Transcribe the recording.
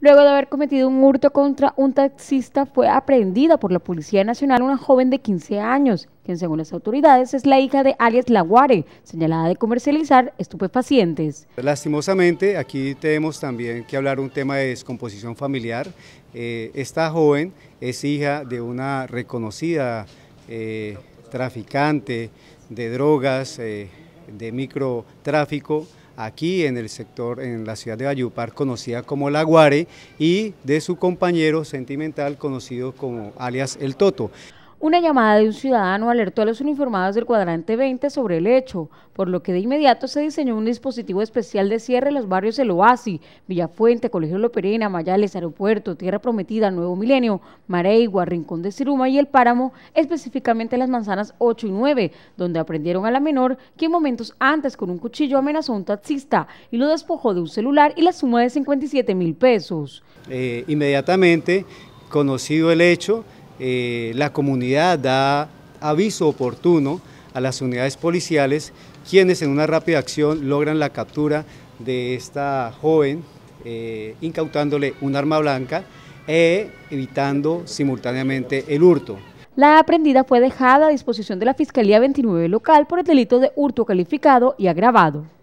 Luego de haber cometido un hurto contra un taxista, fue aprehendida por la Policía Nacional una joven de 15 años, quien según las autoridades es la hija de alias Laguare, señalada de comercializar estupefacientes. Lastimosamente, aquí tenemos también que hablar un tema de descomposición familiar. Eh, esta joven es hija de una reconocida eh, traficante de drogas, eh, de microtráfico, aquí en el sector, en la ciudad de Ayupar, conocida como La Guare, y de su compañero sentimental conocido como alias El Toto. Una llamada de un ciudadano alertó a los uniformados del cuadrante 20 sobre el hecho, por lo que de inmediato se diseñó un dispositivo especial de cierre en los barrios El Oasi, Villafuente, Colegio Loperena, Mayales, Aeropuerto, Tierra Prometida, Nuevo Milenio, Mareigua, Rincón de Ciruma y El Páramo, específicamente las manzanas 8 y 9, donde aprendieron a la menor que momentos antes con un cuchillo amenazó a un taxista y lo despojó de un celular y la suma de 57 mil pesos. Eh, inmediatamente, conocido el hecho, eh, la comunidad da aviso oportuno a las unidades policiales, quienes en una rápida acción logran la captura de esta joven, eh, incautándole un arma blanca e evitando simultáneamente el hurto. La aprendida fue dejada a disposición de la Fiscalía 29 local por el delito de hurto calificado y agravado.